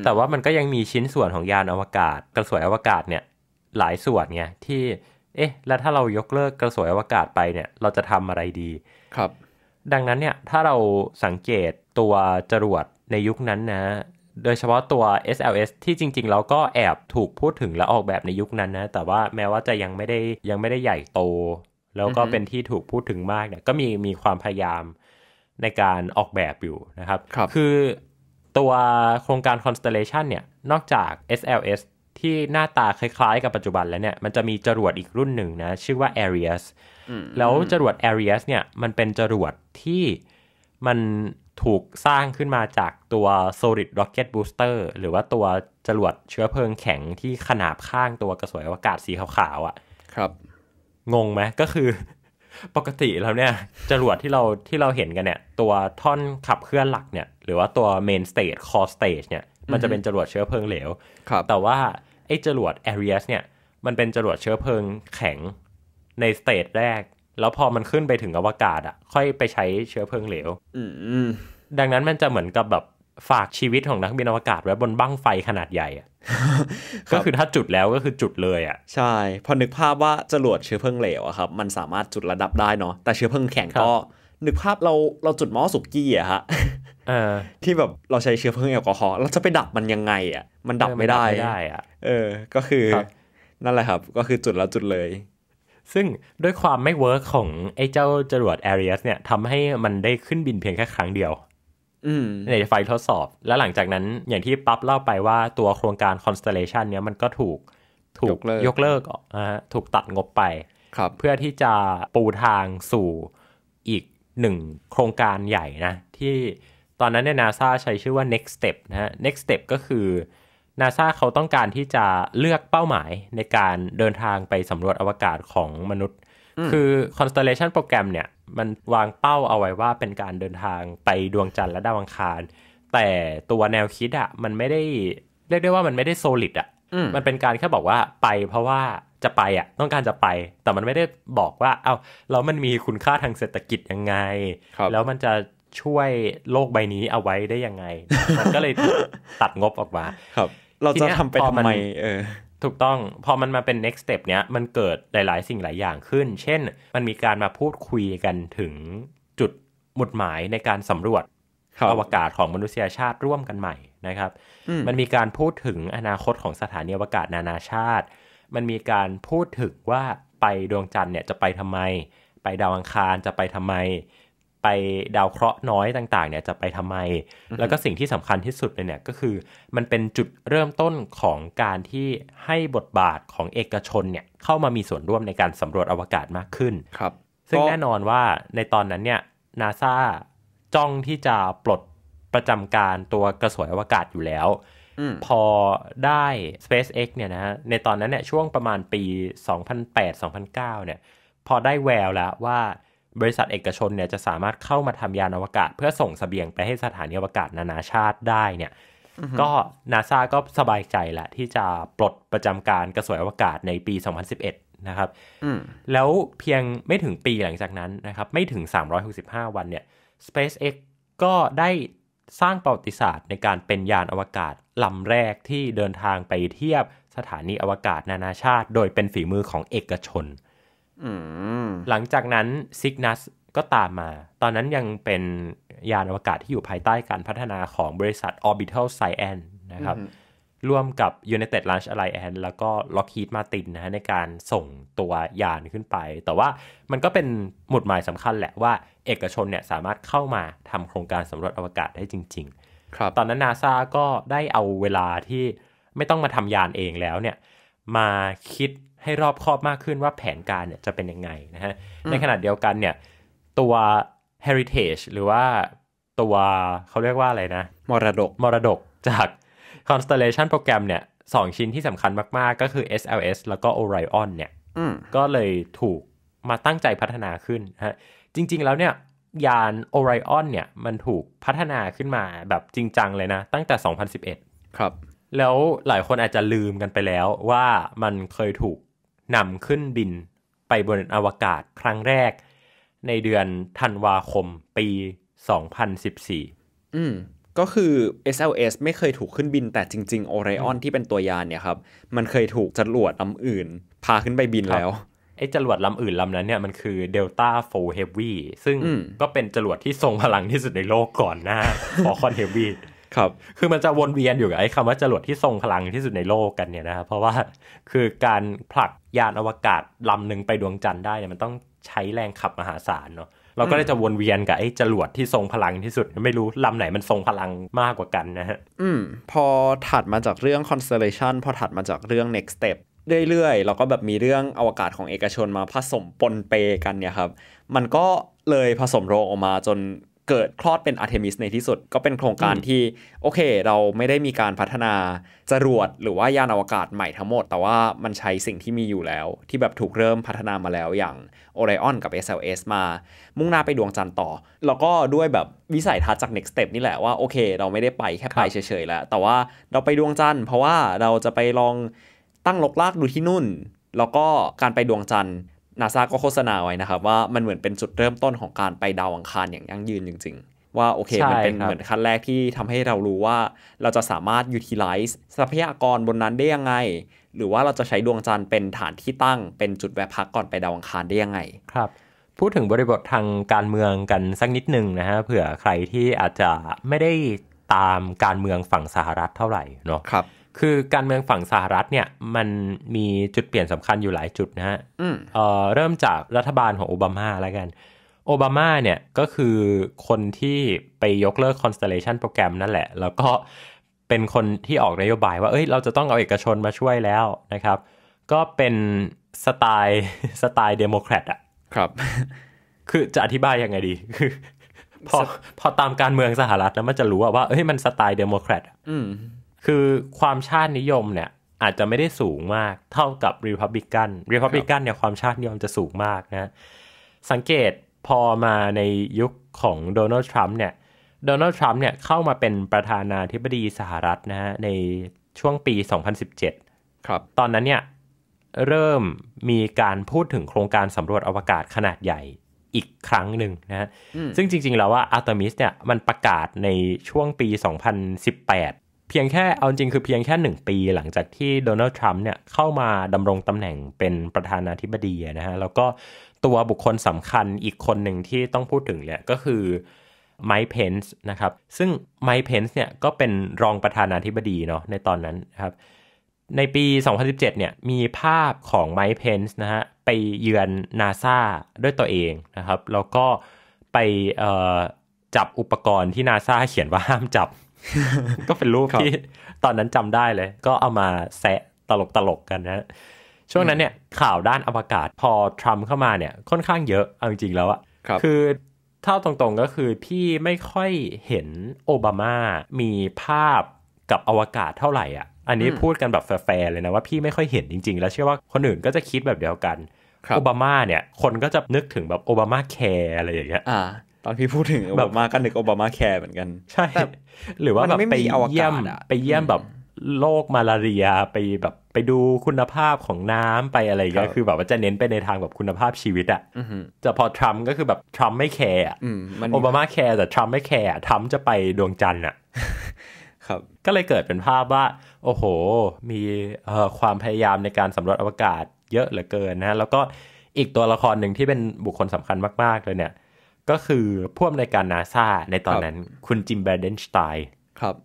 แต่ว่ามันก็ยังมีชิ้นส่วนของยานอวกาศ กระสวยอวกาศเนี่ยหลายส่วนไงที่เอ๊ะแล้วถ้าเรายกเลิกกระสวยอวกาศไปเนี่ย เราจะทำอะไรดีครับ ดังนั้นเนี่ยถ้าเราสังเกตตัวจรวดในยุคนั้นนะโดยเฉพาะตัว SLS ที่จริงๆเราก็แอบถูกพูดถึงและออกแบบในยุคนั้นนะแต่ว่าแม้ว่าจะยังไม่ได้ยังไม่ได้ใหญ่โตแล้วก็เป็นที่ถูกพูดถึงมากเนี่ยก็มีมีความพยายามในการออกแบบอยู่นะครับคบคือตัวโครงการ Constellation เนี่ยนอกจาก SLS ที่หน้าตาคล้ายๆ กับปัจจุบันแล้วเนี่ยมันจะมีจรวดอีกรุ่นหนึ่งนะชื่อว่า Arias แล้วจรวด Arias เนี่ยมันเป็นจรวดที่มันถูกสร้างขึ้นมาจากตัว solid rocket booster หรือว่าตัวจรวดเชื้อเพลิงแข็งที่ขนาบข้างตัวกระสวยอวกาศสีขาวๆอะ่ะ ครับงงไหมก็คือปกติแล้วเนี่ย จรวดที่เราที่เราเห็นกันเนี่ย ตัวท่อนขับเคลื่อนหลักเนี่ย หรือว่าตัวเมนสเตจคอสเตจเนี่ย มันจะเป็นจรวดเชื้อเพลิงเหลว แต่ว่าไอ้จรวดแอเรียสเนี่ย มันเป็นจรวดเชื้อเพลิงแข็งในสเตจแรก แล้วพอมันขึ้นไปถึงอวกาศอ่ะค่อยไปใช้เชื้อเพลิงเหลวดังนั้นมันจะเหมือนกับแบบฝากชีวิตของนักบินอวกาศไว้บนบั้งไฟขนาดใหญ่ ก็คือถ้าจุดแล้วก็คือจุดเลยอ่ะ ใช่ พอนึกภาพว่าจรวดเชื้อเพลิงเหลวอะครับ มันสามารถจุดระดับได้เนาะ แต่เชื้อเพลิงแข็งก็ นึกภาพเราเราจุดหม้อสุกี้อะฮะที่แบบเราใช้เชื้อเพลิงแอลกอฮอล์ เราจะไปดับมันยังไงอ่ะ มันดับไม่ได้ได้อ่ะเออ ก็คือ นั่นแหละครับ ก็คือจุดแล้วจุดเลย ซึ่งด้วยความไม่เวิร์กของไอ้เจ้าจรวดแอเรียสเนี่ยทำให้มันได้ขึ้นบินเพียงแค่ครั้งเดียวในไฟทดสอบแล้วหลังจากนั้นอย่างที่ปั๊บเล่าไปว่าตัวโครงการ Constellation เนี้ยมันก็ถูกถูกยกเลิกอ่ะถูกตัดงบไปครับเพื่อที่จะปูทางสู่อีกหนึ่งโครงการใหญ่นะที่ตอนนั้นเนี่ยนาซาใช้ชื่อว่า next step นะฮะ next step ก็คือนาซาเขาต้องการที่จะเลือกเป้าหมายในการเดินทางไปสำรวจอวกาศของมนุษย์คือ constellation โปรแกรมเนี่ยมันวางเป้าเอาไว้ว่าเป็นการเดินทางไปดวงจันทร์และดาวอังคาร แต่ตัวแนวคิดอะมันไม่ได้เรียกได้ว่ามันไม่ได้ solid อะมันเป็นการแค่บอกว่าไปเพราะว่าจะไปอ่ะต้องการจะไป แต่มันไม่ได้บอกว่าเอา้าแล้วมันมีคุณค่าทางเศรษฐกิจยังไง แล้วมันจะช่วยโลกใบนี้เอาไว้ได้ยังไงมันก็เลยตัดงบออกมา ครับ เราจะทำไปทำไมเออถูกต้องพอมันมาเป็น next step เนี้ยมันเกิดหลายๆ สิ่งหลายอย่างขึ้น เช่นมันมีการมาพูดคุยกันถึงจุดหมุดหมายในการสำรวจอวกาศของมนุษยชาติร่วมกันใหม่นะครับ มันมีการพูดถึงอนาคตของสถานีอวกาศนานาชาติ มันมีการพูดถึงว่าไปดวงจันทร์เนี่ยจะไปทำไม ไปดาวอังคารจะไปทำไมไปดาวเคราะห์น้อยต่างๆ เนี่ยจะไปทำไม แล้วก็สิ่งที่สำคัญที่สุดเลยเนี่ยก็คือ มันเป็นจุดเริ่มต้นของการที่ให้บทบาทของเอกชนเนี่ย เข้ามามีส่วนร่วมในการสำรวจอวกาศมากขึ้น ครับ ซึ่งแน่นอนว่าในตอนนั้นเนี่ยนาซาจ้องที่จะปลดประจำการตัวกระสวยอวกาศอยู่แล้วอพอได้ SpaceX เนี่ยนะในตอนนั้นเนี่ยช่วงประมาณปี 2008-2009เนี่ย พอได้แววแล้วว่าบริษัทเอกชนเนี่ยจะสามารถเข้ามาทำยานอวกาศเพื่อส่งสเสบียงไปให้สถานีอวกาศนานาชาติได้เนี่ย ก็นาซาก็สบายใจแหละที่จะปลดประจำการกระสวยอวกาศในปี 2011 นะครับ แล้วเพียงไม่ถึงปีหลังจากนั้นนะครับไม่ถึง 365 วันเนี่ย SpaceX ก็ได้สร้างประวัติศาสตร์ในการเป็นยานอวกาศลำแรกที่เดินทางไปเทียบสถานีอวกาศนานาชาติ โดยเป็นฝีมือของเอกชนหลังจากนั้นซิกนัสก็ตามมา ตอนนั้นยังเป็นยานอวกาศที่อยู่ภายใต้การพัฒนาของบริษัท Orbital Science นะครับ ร่วมกับ United Launch Alliance แล้วก็ Lockheed Martin นะฮะในการส่งตัวยานขึ้นไป แต่ว่ามันก็เป็นหมุดหมายสำคัญแหละว่า เอกชนเนี่ยสามารถเข้ามาทำโครงการสำรวจอวกาศได้จริงๆครับ ตอนนั้นนาซาก็ได้เอาเวลาที่ไม่ต้องมาทำยานเองแล้วเนี่ยมาคิดให้รอบคอบมากขึ้นว่าแผนการเนี่ยจะเป็นยังไงนะฮะ ในขณะเดียวกันเนี่ยตัว heritage หรือว่าตัวเขาเรียกว่าอะไรนะมรดกมรดกจาก constellation โปรแกรมเนี่ยสองชิ้นที่สำคัญมากๆ ก็คือ SLS แล้วก็ Orion เนี่ยก็เลยถูกมาตั้งใจพัฒนาขึ้นฮะจริง ๆแล้วเนี่ยยาน Orion เนี่ยมันถูกพัฒนาขึ้นมาแบบจริงจังเลยนะ ตั้งแต่ 2011 ครับ แล้วหลายคนอาจจะลืมกันไปแล้วว่ามันเคยถูกนำขึ้นบินไปบนอวกาศครั้งแรก ในเดือนธันวาคมปี 2014อืมก็คือ SLS ไม่เคยถูกขึ้นบินแต่จริงๆ Orion ที่เป็นตัวยานเนี่ยครับ มันเคยถูกจรวดลำอื่น พาขึ้นไปบินแล้วไอ้จรวดลำอื่นลำนั้นเนี่ย มันคือ Delta 4 Heavy ซึ่งก็เป็นจรวดที่ทรงพลังที่สุดในโลกก่อนหน้า Falcon Heavy ครับ คือมันจะวนเวียนอยู่กับไอ้คำว่าจรวดที่ทรงพลังที่สุดในโลกกันเนี่ยนะครับเพราะว่าคือการผลักยานอวกาศลำหนึ่งไปดวงจันทร์ได้เนี่ยมันต้องใช้แรงขับมหาศาลเนาะ เราก็ได้จะวนเวียนกับไอ้จรวดที่ทรงพลังที่สุดไม่รู้ลำไหนมันทรงพลังมากกว่ากันนะฮะอืมพอถัดมาจากเรื่อง constellation พอถัดมาจากเรื่อง next step เรื่อยๆเราก็แบบมีเรื่องอวกาศของเอกชนมาผสมปนเปกันเนี่ยครับ มันก็เลยผสมโรงออกมาจนเกิดคลอดเป็นอาร์เทมิสในที่สุดก็เป็นโครงการที่ โอเค เราไม่ได้มีการพัฒนาจรวดหรือว่ายานอวกาศใหม่ทั้งหมด แต่ว่ามันใช้สิ่งที่มีอยู่แล้ว ที่แบบถูกเริ่มพัฒนามาแล้วอย่าง o r i อนกับ SLS มา มุ่งหน้าไปดวงจันทร์ต่อ แล้วก็ด้วยแบบวิสัยทัศน์จาก next step นี่แหละว่า โอเค เราไม่ได้ไปแค่ไปเฉยๆ แล้ว แต่ว่าเราไปดวงจันทร์เพราะว่าเราจะไปลองตั้งลกลากดูที่นู่น แล้วก็การไปดวงจันทร์นาซาก็โฆษณาไว้นะครับว่ามันเหมือนเป็นจุดเริ่มต้นของการไปดาวอังคารอย่างยั่งยืนจริงๆ ว่าโอเคมันเป็นเหมือนขั้นแรกที่ทำให้เรารู้ว่า เราจะสามารถ utilize ทรัพยากรบนนั้นได้ยังไง หรือว่าเราจะใช้ดวงจันทร์เป็นฐานที่ตั้งเป็นจุดแวะพักก่อนไปดาวอังคารได้ยังไงครับ พูดถึงบริบททางการเมืองกันสักนิดหนึ่งนะฮะเผื่อใครที่อาจจะไม่ได้ตามการเมืองฝั่งสหรัฐเท่าไหร่เนาะครับคือการเมืองฝั่งสหรัฐเนี่ย มันมีจุดเปลี่ยนสำคัญอยู่หลายจุดนะฮะเเริ่มจากรัฐบาลของโอบามาแล้วกัน โอบามาเนี่ยก็คือคนที่ไปยกเลิก Constellation โปรแกรมนั่นแหละ แล้วก็เป็นคนที่ออกนโยบายว่าเอ้ยเราจะต้องเอาเอกชนมาช่วยแล้วนะครับ ก็เป็นสไตล์สไตล์เดโมแครตอะครับ คือจะอธิบายยังไงดีคือพอพอตามการเมืองสหรัฐแล้วมันจะรู้ว่าเอ้ยมันสไตล์เดโมแครตอืมคือความชาตินิยมเนี่ยอาจจะไม่ได้สูงมากเท่ากับริพับบิกันริพับบิกันเนี่ยความชาตินิยมจะสูงมากนะ สังเกตพอมาในยุคของโดนัลด์ทรัมป์เนี่ยโดนัลด์ทรัมป์เนี่ยเข้ามาเป็นประธานาธิบดีสหรัฐนะฮะในช่วงปี 2017ครับ ตอนนั้นเนี่ยเริ่มมีการพูดถึงโครงการสำรวจอวกาศขนาดใหญ่อีกครั้งหนึ่งนะฮะซึ่งจริงๆ แล้วว่าอัล์ตมิสเนี่ยมันประกาศในช่วงปี 2018เพียงแค่ เอาจริงคือเพียงแค่หนึ่งปีหลังจากที่โดนัลด์ทรัมป์เนี่ยเข้ามาดำรงตำแหน่งเป็นประธานาธิบดีนะฮะแล้วก็ตัวบุคคลสำคัญอีกคนหนึ่งที่ต้องพูดถึงเนี่ยก็คือไมค์เพนส์นะครับซึ่งไมค์เพนส์เนี่ยก็เป็นรองประธานาธิบดีเนาะในตอนนั้นนะครับในปี 2017เนี่ยมีภาพของไมค์เพนส์นะฮะไปเยือนนาซาด้วยตัวเองนะครับแล้วก็ไปจับอุปกรณ์ที่นาซาเขียนว่าห้ามจับก็เป็นรูปที่ ตอนนั้นจำได้เลย ก็เอามาแซะ ตลกตลกกันนะ ช่วงนั้นเนี่ยข่าวด้านอวกาศพอทรัมป์เข้ามาเนี่ย ค่อนข้างเยอะ เอาจริง ๆแล้วอะคือเท่าตรงๆ ก็คือพี่ไม่ค่อยเห็นโอบามามีภาพกับอวกาศเท่าไหร่อ่ะ อันนี้พูดกันแบบแฟร์เลยนะ ว่าพี่ไม่ค่อยเห็นจริง ๆ แล้วเชื่อว่าคนอื่นก็จะคิดแบบเดียวกัน โอบามาเนี่ยคนก็จะนึกถึงแบบโอบามาแคร์อะไรอย่างเงี้ยตอนพี่พูดถึงแบบมากันนึกโอบามาแคร์เหมือนกันใช่หรือว่าแบบไปเยี่ยมไปเยี่ยมแบบโรคมาลาเรียไปแบบไปดูคุณภาพของน้ำไปอะไรก็คือแบบว่าจะเน้นไปในทางแบบคุณภาพชีวิตอ่ะจะพอทรัมป์ก็คือแบบทรัมป์ไม่แคร์โอบามาแคร์แต่ทรัมป์ไม่แคร์ทรัมป์จะไปดวงจันทร์อ่ะครับ ก็เลยเกิดเป็นภาพว่า โอ้โห มีความพยายามในการสำรวจอวกาศเยอะเหลือเกินนะแล้วก็อีกตัวละครหนึ่งที่เป็นบุคคลสำคัญมากๆเลยเนี่ยก็คือผู้อำนวยการนาซาในตอนนั้นคุณจิมแบรเดนสไตน์ครับ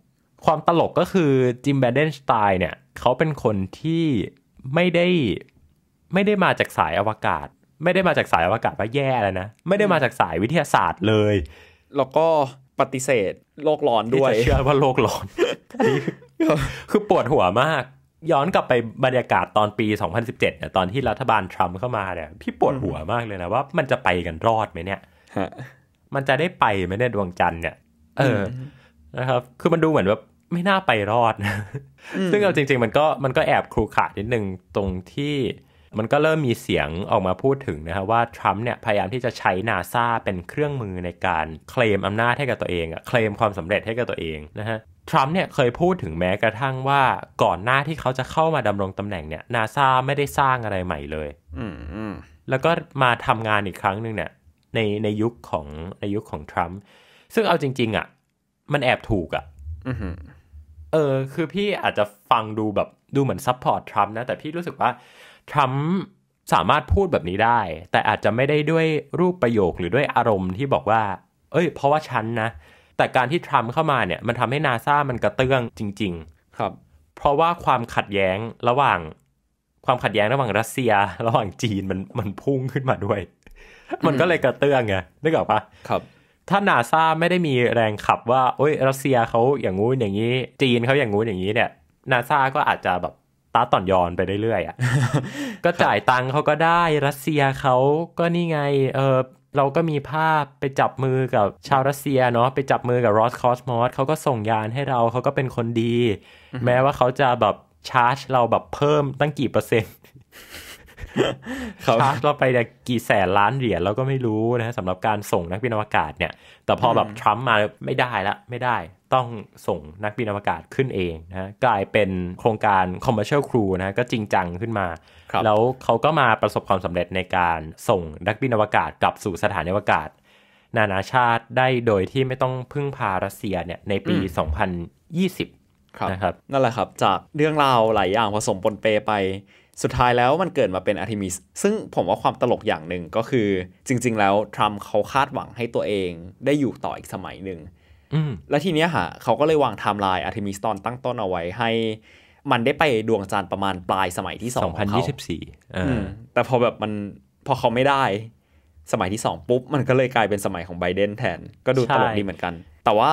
ความตลกก็คือจิมแบรเดนสไตน์เนี่ย เขาเป็นคนที่ไม่ได้ไม่ได้มาจากสายอวกาศ ไม่ได้มาจากสายอวกาศว่าแย่แล้วนะไม่ได้มาจากสายวิทยาศาสตร์เลย แล้วก็ปฏิเสธโลกร้อนด้วยเชื่อว่าโลกร้อน คือปวดหัวมาก ย้อนกลับไปบรรยากาศตอนปี 2017 เนี่ย ตอนที่รัฐบาลทรัมป์เข้ามาเนี่ยพี่ปวดหัวมากเลยนะว่า มันจะไปกันรอดไหมเนี่ยมันจะได้ไปไหมเนี่ยดวงจันทร์เนี่ย เออ นะครับ คือมันดูเหมือนแบบไม่น่าไปรอดนะซึ่งเอาจริงๆ มันก็มันก็แอบครูขาดนิดนึงตรงที่มันก็เริ่มมีเสียงออกมาพูดถึงนะครับว่าทรัมป์เนี่ยพยายามที่จะใช้นาซาเป็นเครื่องมือในการเคลมอำนาจให้กับตัวเองอะเคลมความสำเร็จให้กับตัวเองนะฮะทรัมป์เนี่ยเคยพูดถึงแม้กระทั่งว่าก่อนหน้าที่เขาจะเข้ามาดำรงตำแหน่งเนี่ยนาซาไม่ได้สร้างอะไรใหม่เลย อืแล้วก็มาทำงานอีกครั้งหนึ่งเนี่ยในในยุคของในยุคของทรัมป์ซึ่งเอาจริง ๆอะ่ะมันแอบถูกอะ่ะเออคือพี่อาจจะฟังดูแบบดูเหมือนซัพพอร์ตทรัมป์นะแต่พี่รู้สึกว่าทรัมป์สามารถพูดแบบนี้ได้ แต่อาจจะไม่ได้ด้วยรูปประโยคหรือด้วยอารมณ์ที่บอกว่า เอ้ย เพราะว่าฉันนะแต่การที่ทรัมป์เข้ามาเนี่ยมันทำให้นาซามันกระเตื้องจริง ๆ ครับ เพราะว่าความขัดแย้งระหว่าง ความขัดแย้งระหว่างรัสเซีย ระหว่างจีนมันมันพุ่งขึ้นมาด้วยมันก็เลยกระเตื้องไงนึกออกปะครับ ถ้านาซาไม่ได้มีแรงขับว่าโอ้ยรัสเซียเขาอย่างงู้นอย่างนี้ จีนเขาอย่างงู้นอย่างนี้เนี่ยนาซาก็อาจจะแบบตาต่อนยอนไปเรื่อยๆอ่ะก็จ่ายตังค์เขาก็ได้รัสเซียเขาก็นี่ไง เออเราก็มีภาพไปจับมือกับชาวรัสเซียเนาะไปจับมือกับรอสคอสมอสเขาก็ส่งยานให้เราเขาก็เป็นคนดี แม้ว่าเขาจะแบบชาร์จเราแบบเพิ่มตั้งกี่เปอร์เซ็นต์เขาเราไปกี่แสนล้านเหรียญเราก็ไม่รู้นะสำหรับการส่งนักบินอวกาศเนี่ย แต่พอแบบทรัมป์มาไม่ได้ละไม่ได้ต้องส่งนักบินอวกาศขึ้นเองนะกลายเป็นโครงการมเมอร์เชียลครูนะก็จริงจังขึ้นมาแล้วเขาก็มาประสบความสำเร็จในการส่งนักบินอวกาศกลับสู่สถานีอวกาศ นานาชาติได้โดยที่ไม่ต้องพึ่งพารัสเซียเนี่ยในปี2020 นะครับ นั่นแหละครับจากเรื่องราวหลายอย่างผสมปนเปไปสุดท้ายแล้วมันเกิดมาเป็นอาร์ทิมิสซึ่งผมว่าความตลกอย่างหนึ่งก็คือจริงๆแล้ว ทรัมป์เขาคาดหวังให้ตัวเองได้อยู่ต่ออีกสมัยหนึ่งแล้วทีเนี้ยฮะเขาก็เลยวางไทม์ไลน์อาร์ทิมิสตอน ตั้งต้นเอาไว้ให้มันได้ไปดวงจันทร์ประมาณปลายสมัยที่สองของเขา2024แต่พอแบบมันพอเขาไม่ได้สมัยที่ 2 ปุ๊บ มันก็เลยกลายเป็นสมัยของไบเดนแทนก็ดูตลกดีเหมือนกันแต่ว่า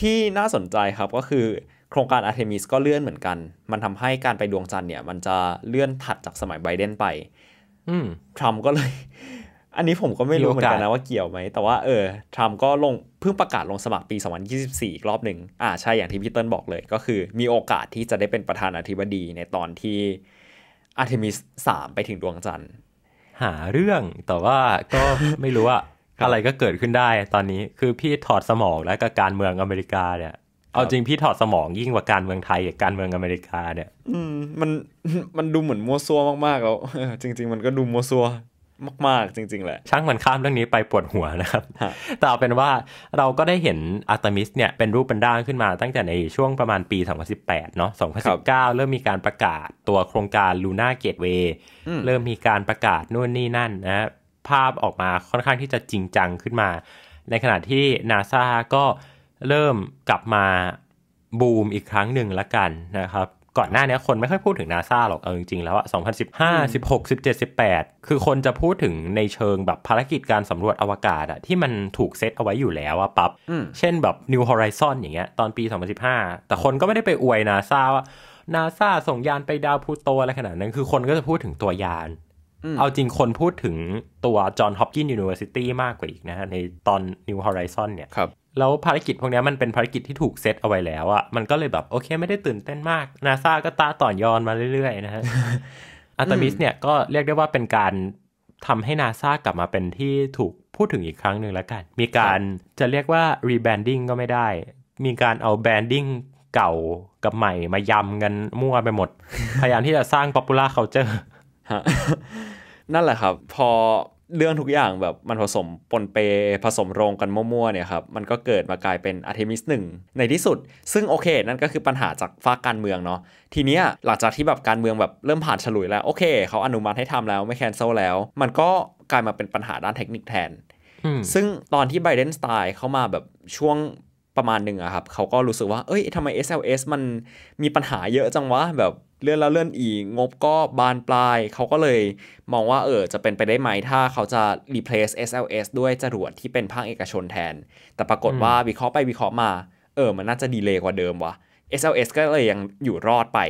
ที่น่าสนใจครับก็คือโครงการอาร์เทมิสก็เลื่อนเหมือนกัน มันทำให้การไปดวงจันทร์เนี่ย มันจะเลื่อนถัดจากสมัยไบเดนไปทรัมป์ก็เลย อันนี้ผมก็ไม่รู้เหมือนกันนะว่าเกี่ยวไหม แต่ว่าเออ ทรัมป์ก็ลง เพิ่งประกาศลงสมัครปี 2024 อีกรอบหนึ่ง อ่า ใช่ อย่างที่พี่เติ้ลบอกเลย ก็คือมีโอกาสที่จะได้เป็นประธานาธิบดีในตอนที่อาร์เทมิสสามไปถึงดวงจันทร์ หาเรื่อง แต่ว่าก็ไม่รู้อะอะไรก็เกิดขึ้นได้ ตอนนี้ คือพี่ถอดสมองแล้วกับการเมืองอเมริกาเนี่ยเอาจริงพี่ถอดสมองยิ่งกว่าการเมืองไทยกับการเมืองอเมริกาเนี่ยอืมมันมันดูเหมือนมัวซัวมากๆแล้วจริงๆมันก็ดูมัวซัวมากๆจริงๆแหละช่างมันข้ามเรื่องนี้ไปปวดหัวนะครับแต่เอาเป็นว่าเราก็ได้เห็นอาร์ตมิสเนี่ยเป็นรูปเป็นร่างขึ้นมาตั้งแต่ในช่วงประมาณปี 2018 เนาะ2019 เริ่มมีการประกาศตัวโครงการลูน่าเกตเวย์เริ่มมีการประกาศนู่นนี่นั่นนะภาพออกมาค่อนข้างที่จะจริงจังขึ้นมา ในขณะที่นาซาก็เริ่มกลับมาบูมอีกครั้งหนึ่งละกันนะครับก่อนหน้านี้คนไม่ค่อยพูดถึงนาซาหรอกเอาจริงๆแล้วอะ2015 16 17 18 คือคนจะพูดถึงในเชิงแบบภารกิจการสำรวจอวกาศอะที่มันถูกเซตเอาไว้อยู่แล้วอะปับ๊บเช่นแบบ New Horizon อย่างเงี้ยตอนปี 2015 แต่คนก็ไม่ได้ไปอวยนาซาว่านาซาส่งยานไปดาวพูโตอะไรขนาดนั้นคือคนก็จะพูดถึงตัวยาน เอาจริงคนพูดถึงตัวจอห์นฮอปกินส์ยูนิเวอร์ซิตี้มากกว่าอีกนะฮะในตอน New Horizon เนี่ยแล้วภารกิจพวกนี้มันเป็นภารกิจที่ถูกเซตเอาไว้แล้วอะมันก็เลยแบบโอเคไม่ได้ตื่นเต้นมาก นาซาก็ตาต่อยอนมาเรื่อย ๆ นะฮะอัตมิสเนี่ยก็เรียกได้ว่าเป็นการทำให้นาซากลับมาเป็นที่ถูกพูดถึงอีกครั้งหนึ่งแล้วกัน มีการจะเรียกว่ารีแบรนดิ n งก็ไม่ได้ มีการเอาแบรนดิ้งเก่ากับใหม่มายำกันมั่วไปหมด พยายามที่จะสร้างปป o p u l a r า u เจอร์นั่นแหละครับพอเรื่องทุกอย่างแบบมันผสมปนเปผสมโรงกันมั่วๆเนี่ยครับมันก็เกิดมากลายเป็นอาร์เทมิสหนึ่งในที่สุด ซึ่งโอเค นั่นก็คือปัญหาจากฝากการเมืองเนาะทีเนี้ยหลังจากที่แบบการเมืองแบบเริ่มผ่านฉลุยแล้วโอเค เขาอนุมัติให้ทำแล้วไม่แคนเซิลแล้ว มันก็กลายมาเป็นปัญหาด้านเทคนิคแทน ซึ่งตอนที่ไบเดนสไตล์เข้ามาแบบช่วงประมาณหนึ่งอะครับเขาก็รู้สึกว่าเอ้ยทำไม SLS มันมีปัญหาเยอะจังวะแบบเลื่อนแล้วเลื่อนอีก งบก็บานปลาย เขาก็เลยมองว่าเออจะเป็นไปได้ไหมถ้าเขาจะ replace SLS ด้วยจรวดที่เป็นภาคเอกชนแทน แต่ปรากฏว่าวิเคราะห์ไปวิเคราะห์มาเออมันน่าจะดีเลย์กว่าเดิมวะ SLS ก็เลยยังอยู่รอดไป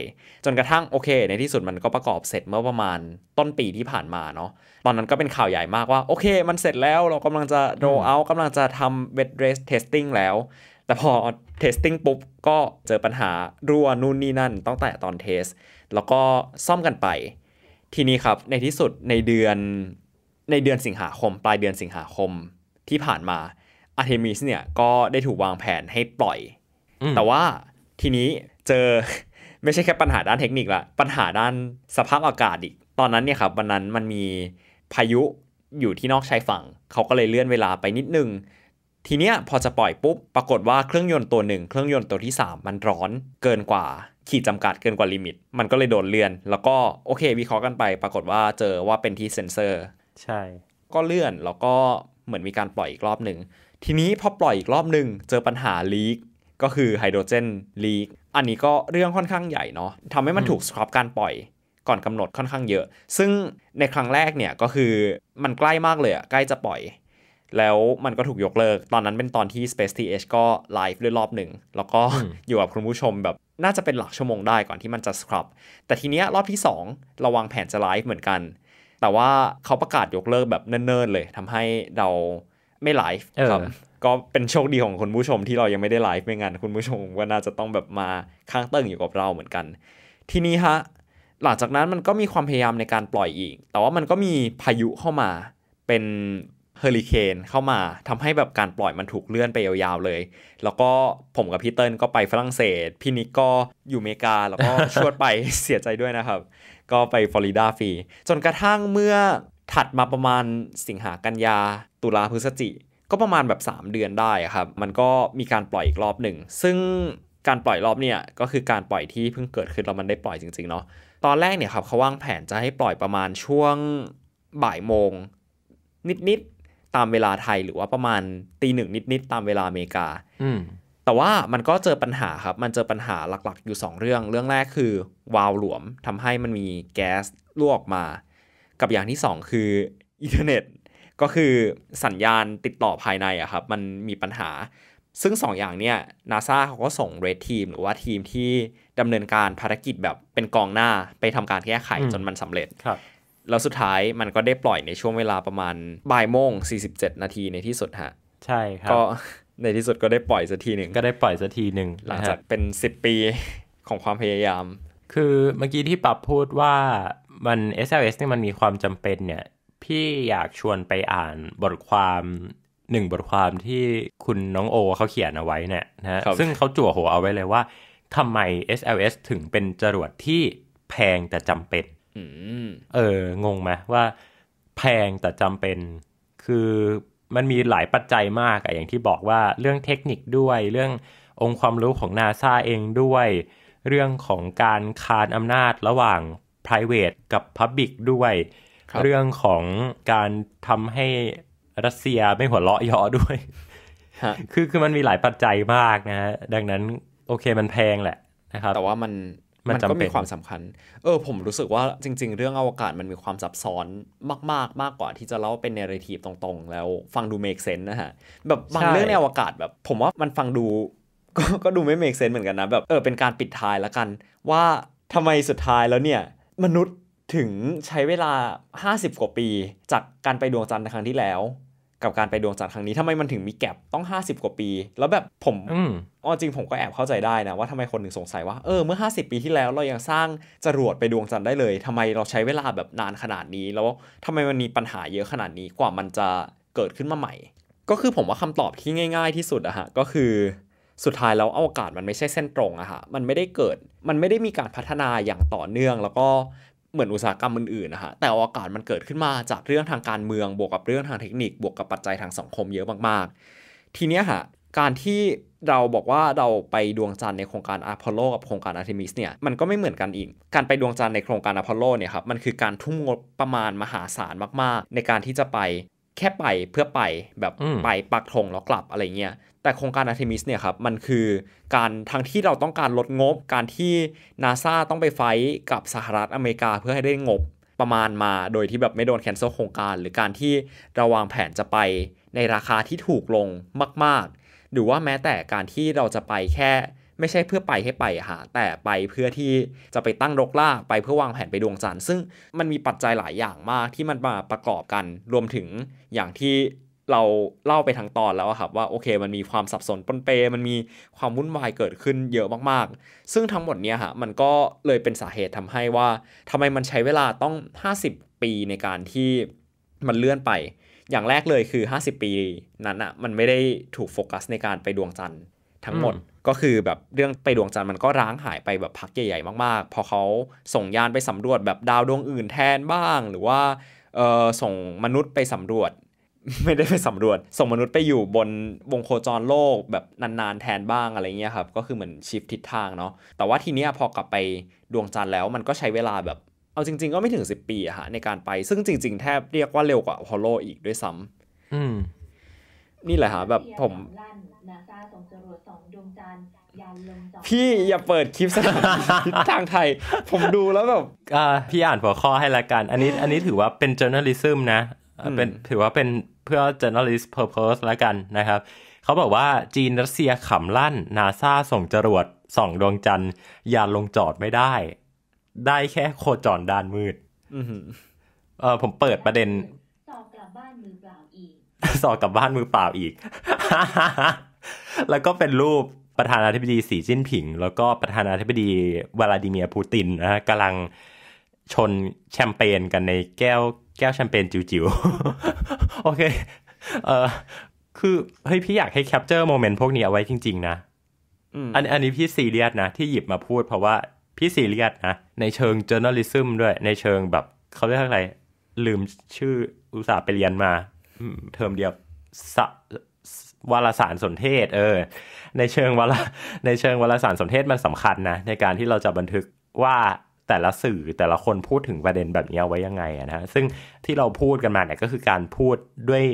จนกระทั่งโอเค ในที่สุดมันก็ประกอบเสร็จเมื่อประมาณต้นปีที่ผ่านมาเนาะตอนนั้นก็เป็นข่าวใหญ่มากว่า โอเคมันเสร็จแล้วเรากำลังจะ roll out กำลังจะทำ bed rest testing แล้วแต่พอเทสติ้งปุ๊บ ก็เจอปัญหา รั่วนู่นนี่นั่นตั้งแต่ตอนเทส แล้วก็ซ่อมกันไป ทีนี้ครับในที่สุดในเดือนในเดือนสิงหาคม ปลายเดือนสิงหาคมที่ผ่านมาอาร์เทมิสเนี่ย ก็ได้ถูกวางแผนให้ปล่อย แต่ว่าทีนี้เจอไม่ใช่แค่ปัญหาด้านเทคนิคละปัญหาด้านสภาพอากาศอีกตอนนั้นเนี่ยครับวันนั้นมันมีพายุอยู่ที่นอกชายฝั่งเขาก็เลยเลื่อนเวลาไปนิดนึงทีเนี้ยพอจะปล่อยปุ๊บปรากฏว่าเครื่องยนต์ตัวหนึ่งเครื่องยนต์ตัวที่ 3 มันร้อนเกินกว่าขีดจำกัดเกินกว่าลิมิต มันก็เลยโดนเลื่อน แล้วก็โอเค วิเคราะห์กันไป ปรากฏว่าเจอว่าเป็นที่เซ็นเซอร์ ใช่ ก็เลื่อนแล้วก็เหมือนมีการปล่อยอีกรอบหนึ่งทีนี้พอปล่อยอีกรอบหนึ่งเจอปัญหาลีกก็คือไฮโดรเจนลีกอันนี้ก็เรื่องค่อนข้างใหญ่เนาะทำให้มันถูกสครับการปล่อย ก่อนกำหนดค่อนข้างเยอะ ซึ่งในครั้งแรกเนี่ยก็คือมันใกล้มากเลยอะใกล้จะปล่อยแล้วมันก็ถูกยกเลิก ตอนนั้นเป็นตอนที่ Space TH ก็ไลฟ์ด้วยรอบหนึ่ง แล้วก็อยู่กับคุณผู้ชมแบบน่าจะเป็นหลักชั่วโมงได้ก่อนที่มันจะสครับแต่ทีเนี้ยรอบที่ 2 ระวังแผนจะไลฟ์เหมือนกัน แต่ว่าเขาประกาศยกเลิกแบบเนิ่นๆเลยทำให้เราไม่ไลฟ์ครับก็เป็นโชคดีของคุณผู้ชมที่เรายังไม่ได้ไลฟ์ไม่งั้น คุณผู้ชมก็น่าจะต้องแบบมาค้างเติ่งอยู่กับเราเหมือนกัน ทีนี้ฮะ หลังจากนั้นมันก็มีความพยายามในการปล่อยอีก แต่ว่ามันก็มีพายุเข้ามาเป็นเฮอริเคนเข้ามาทำให้แบบการปล่อยมันถูกเลื่อนไปยาวๆเลย แล้วก็ผมกับพี่เติ้ลก็ไปฝรั่งเศส พี่นิกก็อยู่อเมริกา แล้วก็ชวดไปเสียใจด้วยนะครับ ก็ไปฟลอริดาฟรี จนกระทั่งเมื่อถัดมาประมาณสิงหากันยาตุลาพฤศจิก็ประมาณแบบ 3 เดือนได้ครับ มันก็มีการปล่อยอีกรอบหนึ่ง ซึ่งการปล่อยรอบเนี่ยก็คือการปล่อยที่เพิ่งเกิดขึ้นแล้วมันได้ปล่อยจริงๆเนาะ ตอนแรกเนี่ยครับเขาวางแผนจะให้ปล่อยประมาณช่วงบ่ายโมงนิดๆตามเวลาไทยหรือว่าประมาณตีหนึ่งนิด ๆ ตามเวลาอเมริกาแต่ว่ามันก็เจอปัญหาครับ มันเจอปัญหาหลักๆอยู่ 2 เรื่องเรื่องแรกคือวาล์วหลวม ทำให้มันมีแก๊สรั่วออกมา กับอย่างที่ 2 คือ อินเทอร์เน็ต ก็คือสัญญาณติดต่อภายในอะครับ มันมีปัญหา ซึ่ง 2ออย่างเนี่ยนาซาเขาก็ส่งเรดทีมหรือว่าทีมที่ดำเนินการภารกิจแบบเป็นกองหน้า ไปทำการแก้ไขจนมันสำเร็จรแล้วสุดท้ายมันก็ได้ปล่อยในช่วงเวลาประมาณบ่ายโมง47 นาทีในที่สุดฮะใช่ครับก็ในที่สุดก็ได้ปล่อยสักทีหนึ่งก็ได้ปล่อยสักทีหนึ่งหลังจากเป็น 10 ปีของความพยายาม คือเมื่อกี้ที่ปับพูดว่ามัน SLS นี่มันมีความจำเป็นเนี่ย พี่อยากชวนไปอ่านบทความหนึ่งบทความที่คุณน้องโอเขาเขียนเอาไว้เนี่ยนะซึ่งเขาจั่วหัวเอาไว้เลยว่าทำไม SLS ถึงเป็นจรวดที่แพงแต่จำเป็นเอองงไหมว่าแพงแต่จำเป็นคือมันมีหลายปัจจัยมากอะอย่างที่บอกว่าเรื่องเทคนิคด้วย เรื่ององค์ความรู้ของนาซาเองด้วย เรื่องของการคานอำนาจระหว่าง private กับ public ด้วยรเรื่องของการทำให้รัสเซียไม่หัวเราะยอด้วยคือคือมันมีหลายปัจจัยมากนะฮะดังนั้นโอเคมันแพงแหละนะครับแต่ว่ามันมันก็มีความสำคัญ เออผมรู้สึกว่าจริงๆ เรื่องอวกาศมันมีความซับซ้อนมากๆมากกว่าที่จะเล่าเป็นเนเรทีฟตรงๆ แล้ว ฟังดูเมกเซนนะฮะ แบบบางเรื่องในอวกาศแบบ ผมว่ามันฟังดู ก็ก็ดูไม่เมกเซนเหมือนกันนะแบบเออเป็นการปิดท้ายละกัน ว่าทำไมสุดท้ายแล้วเนี่ย มนุษย์ถึงใช้เวลา 50 กว่าปี จากการไปดวงจันทร์ครั้งที่แล้วกับการไปดวงจันทร์ครั้งนี้ทำไมมันถึงมีแกลบต้อง 50 กว่าปี แล้วแบบผมอ๋อจริงผมก็แอบเข้าใจได้นะ ว่าทำไมคนถึงสงสัยว่าเออเมื่อ 50 ปีที่แล้วเรายังสร้างจรวดไปดวงจันทร์ได้เลยทำไมเราใช้เวลาแบบนานขนาดนี้ แล้วทำไมมันมีปัญหาเยอะขนาดนี้กว่ามันจะเกิดขึ้นมาใหม่ ก็คือผมว่าคำตอบที่ง่าย ๆ ที่สุดอะฮะก็คือสุดท้ายแล้วอวกาศมันไม่ใช่เส้นตรงอะฮะมันไม่ได้เกิดมันไม่ได้มีการพัฒนาอย่างต่อเนื่องแล้วก็เหมือนอุตสาหกรรมอื่นๆนะฮะแต่อวกาศมันเกิดขึ้นมาจากเรื่องทางการเมืองบวกกับเรื่องทางเทคนิค บวกกับปัจจัยทางสังคมเยอะมากๆ ทีเนี้ยฮะการที่เราบอกว่าเราไปดวงจันทร์ในโครงการอะพอลโลกับโครงการอาร์ทิมิสเนี่ยมันก็ไม่เหมือนกันอีกการไปดวงจันทร์ในโครงการอะพอลโลเนี่ยครับมันคือการทุ่มงบประมาณมหาศาลมาก ๆ ในการที่จะไปแค่ไปเพื่อไปแบบไปปักธงแล้วกลับอะไรเงี้ย แต่โครงการอาร์เทมิสเนี่ยครับมันคือการทั้งที่เราต้องการลดงบการที่นาซาต้องไปไฟกับสหรัฐอเมริกาเพื่อให้ได้งบประมาณมาโดยที่แบบไม่โดนแคนเซิลโครงการ หรือการที่เราวางแผนจะไปในราคาที่ถูกลงมากๆ หรือว่าแม้แต่การที่เราจะไปแค่ไม่ใช่เพื่อไปให้ไปค่ะแต่ไปเพื่อที่จะไปตั้งรกล่าไปเพื่อวางแผนไปดวงจันทร์ ซึ่งมันมีปัจจัยหลายอย่างมากที่มันมาประกอบกัน รวมถึงอย่างที่เราเล่าไปทางตอนแล้วครับว่าโอเคมันมีความสับสนปนเป มันมีความวุ่นวายเกิดขึ้นเยอะมาก ๆ ซึ่งทั้งหมดเนี้ยฮะมันก็เลยเป็นสาเหตุทำให้ว่า ทำไมมันใช้เวลาต้อง 50 ปีในการที่มันเลื่อนไป อย่างแรกเลยคือ 50 ปีนั้นอะ่ะมันไม่ได้ถูกโฟกัสในการไปดวงจันทร์ทั้งหมดก็คือแบบเรื่องไปดวงจันทร์มันก็ร้างหายไปแบบพักใหญ่ ๆมาก ๆ พอเขาส่งยานไปสำรวจแบบดาวดวงอื่นแทนบ้างหรือว่าเออส่งมนุษย์ไปสำรวจ ไม่ได้ไปสำรวจ ส่งมนุษย์ไปอยู่บนวงโคจรโลก แบบนาน ๆ แทนบ้างอะไรเงี้ยครับ ก็คือเหมือนชิฟทิศทางเนาะแต่ว่าทีเนี้ยพอกลับไปดวงจันทร์แล้วมันก็ใช้เวลาแบบเอาจริง ๆ ก็ไม่ถึง 10 ปีอะฮะในการไปซึ่งจริง ๆ แทบเรียกว่าเร็วกว่าฮพอลโล อีกด้วยซ้ำนี่แหละฮะแบบผมพี่ อย่าเปิดคลิปสนามทางไทย ผมดูแล้วแบบพี่อ่านหัวข้อให้ละกัน อันนี้อันนี้ถือว่าเป็น journalism นะ เป็นถือว่าเป็นเพื่อ journalist purpose ละกันนะครับ เขาบอกว่าจีนรัสเซียขำลั่น นาซาส่งจรวด ส่องดวงจันทร์ยานลงจอดไม่ได้ ได้แค่โคจรด้านมืดเออผมเปิดประเด็น สอกลับบ้านมือเปล่าอีก สอกลับบ้านมือเปล่าอีกแล้วก็เป็นรูปประธานาธิบดีสีจิ้นผิง แล้วก็ประธานาธิบดีวลาดิเมียร์ปูตินนะฮะกำลังชนแชมเปญกันในแก้วแก้วแชมเปญจิ๋วๆ โอเค เออคือเฮ้ยพี่อยากให้แคปเจอร์โมเมนต์พวกนี้เอาไว้จริงๆนะอันอันนี้พี่ซีเรียสนะ ที่หยิบมาพูดเพราะว่าพี่ซีเรียสนะ ในเชิงจ o u r n a l i s m ด้วย ในเชิงแบบเขาเรียกอะไรลืมชื่ออุตสาห์ไปเรียนมาเทอมเดียวสวารสารสนเทศ เออในเชิงวารในเชิงวารสารสนเทศมันสำคัญนะในการที่เราจะบันทึกว่าแต่ละสื่อแต่ละคนพูดถึงประเด็นแบบนี้ไว้ยังไงนะซึ่งที่เราพูดกันมาเนี่ยก็คือการพูดด้วย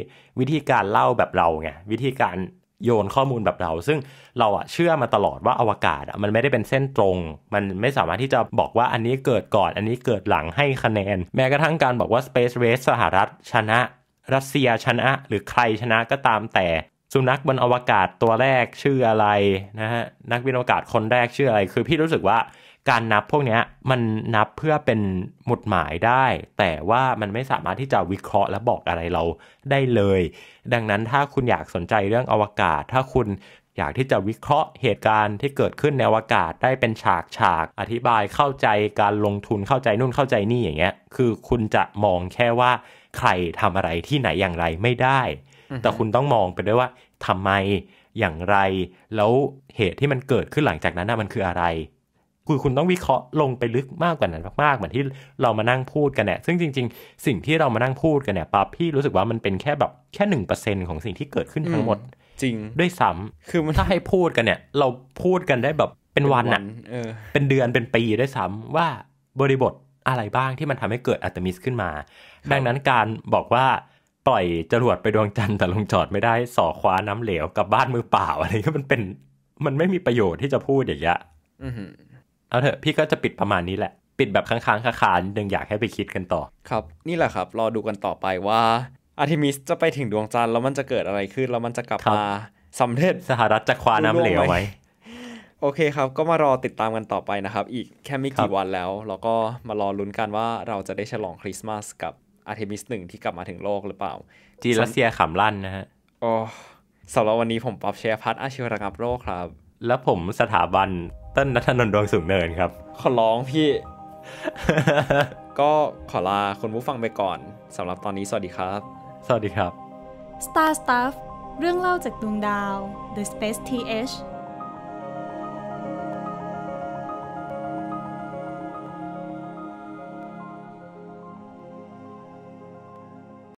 วิธีการเล่าแบบเราไงวิธีการโยนข้อมูลแบบเรา ซึ่งเราอะเชื่อมาตลอดว่าอวกาศมันไม่ได้เป็นเส้นตรง มันไม่สามารถที่จะบอกว่าอันนี้เกิดก่อน อันนี้เกิดหลังให้คะแนน แม้กระทั่งการบอกว่า Space Race สหรัฐชนะ รัสเซียชนะ หรือใครชนะก็ตามแต่สุนัขบนอวกาศตัวแรกชื่ออะไรนะฮะนักบินอวกาศคนแรกชื่ออะไร คือพี่รู้สึกว่าการนับพวกนี้มันนับเพื่อเป็นหมุดหมายได้ แต่ว่ามันไม่สามารถที่จะวิเคราะห์ และบอกอะไรเราได้เลย ดังนั้นถ้าคุณอยากสนใจเรื่องอวกาศ ถ้าคุณอยากที่จะวิเคราะห์เหตุการณ์ที่เกิดขึ้นในอวกาศได้เป็นฉากฉากอธิบายเข้าใจการลงทุนเข้าใจนู่นเข้าใจนี่อย่างเงี้ย คือคุณจะมองแค่ว่าใครทำอะไรที่ไหนอย่างไรไม่ได้ แต่คุณต้องมองไปด้วยว่าทำไมอย่างไร แล้วเหตุที่มันเกิดขึ้นหลังจากนั้นนะมันคืออะไรคือคุณต้องวิเคราะห์ลงไปลึกมากกว่านั้นมากๆเหมือนที่เรามานั่งพูดกันเนี่ยซึ่งจริง ๆ สิ่งที่เรามานั่งพูดกันเนี่ยปั๊บพี่รู้สึกว่ามันเป็นแค่แบบแค่หนึ่งเปอร์เซ็นของสิ่งที่เกิดขึ้นทั้งหมด จริงด้วยซ้ำคือถ้าให้พูดกันเนี่ย เราพูดกันได้แบบเป็นวันอ่ะเป็นเดือนเป็นปีด้วยซ้ำว่าบริบทอะไรบ้างที่มันทำให้เกิดอัตมิสขึ้นมา ดังนั้นการบอกว่าปล่อยจรวด ไปดวงจันทร์แต่ลงจอดไม่ได้สอคว้าน้ำเหลวกับบ้านมือเปล่าอะไรก็มันเป็นมันไม่มีประโยชน์ที่จะพูดอย่างเงี้ยเอาเถอะ พี่ก็จะปิดประมาณนี้แหละปิดแบบค้างๆคาๆดึงอยากให้ไปคิดกันต่อ ครับ นี่แหละครับรอดูกันต่อไปว่าอาร์ทิมิสจะไปถึงดวงจันทร์แล้วมันจะเกิดอะไรขึ้นแล้วมันจะกลับมาสำเร็จสหรัฐจะคว้าน้ำเหลวไหมโอเคครับ ก็มารอติดตามกันต่อไปนะครับ อีกแค่ไม่กี่วันแล้วแล้วก็มารอลุ้นกันว่าเราจะได้ฉลองคริสต์มาสกับอาร์เทมิสหนึ่งที่กลับมาถึงโลกหรือเปล่า จีรัสเซียขำลั่นนะฮะโอ้สำหรับวันนี้ผมป๊อบเชร์พัฒอาชีวระงับโรคครับ แล้วผมสถาบันต้นนัทนนดวงสูงเนินครับ ขอร้องพี่ ก็ขอลาคุณผู้ฟังไปก่อนสำหรับตอนนี้สวัสดีครับ สวัสดีครับ Star Stuff เรื่องเล่าจากดวงดาว The Space TH